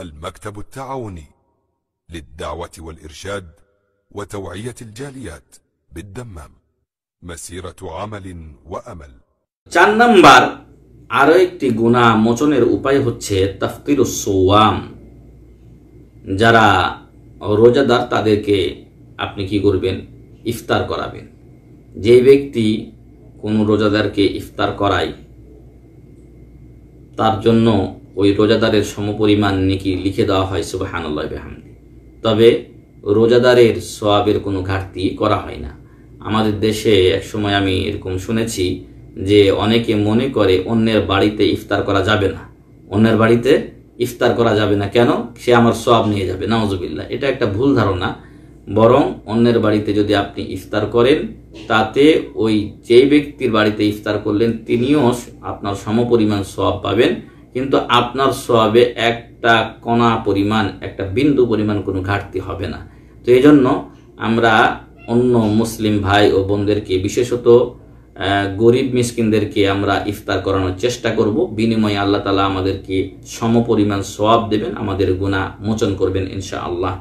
المكتب التعاوني للدعوة والإرشاد وتوعية الجاليات بالدمام مسيرة عمل وأمل চার নাম্বার আরও একটি গুণা মোচনের উপায় হচ্ছে তাফতির সোয়াম যারা রোজাদার তাদেরকে আপনি কি করবেন ইফতার করাবেন যে ব্যক্তি কোনো রোজাদারকে ইফতার করায় তার জন্য ওই রোজাদারের সমপরিমাণ নেকি লিখে দেওয়া হয় সুবাহান আল্লাহ বেহামদি তবে রোজাদারের সোয়াবের কোনো ঘাটতি করা হয় না আমাদের দেশে এক সময় আমি এরকম শুনেছি যে অনেকে মনে করে অন্যের বাড়িতে ইফতার করা যাবে না অন্যের বাড়িতে ইফতার করা যাবে না কেন সে আমার সোয়াব নিয়ে যাবে নওয়াজবিল্লা এটা একটা ভুল ধারণা বরং অন্যের বাড়িতে যদি আপনি ইফতার করেন তাতে ওই যেই ব্যক্তির বাড়িতে ইফতার করলেন তিনিও আপনার সমপরিমাণ সোয়াব পাবেন কিন্তু আপনার সবে একটা কণা পরিমাণ একটা বিন্দু পরিমাণ কোনো ঘাটতি হবে না তো এই জন্য আমরা অন্য মুসলিম ভাই ও বোনদেরকে বিশেষত গরিব মিসকিনদেরকে আমরা ইফতার করানোর চেষ্টা করব বিনিময়ে আল্লাহ তালা আমাদেরকে সমপরিমাণ সোয়াব দেবেন আমাদের গুণা মোচন করবেন ইনশা আল্লাহ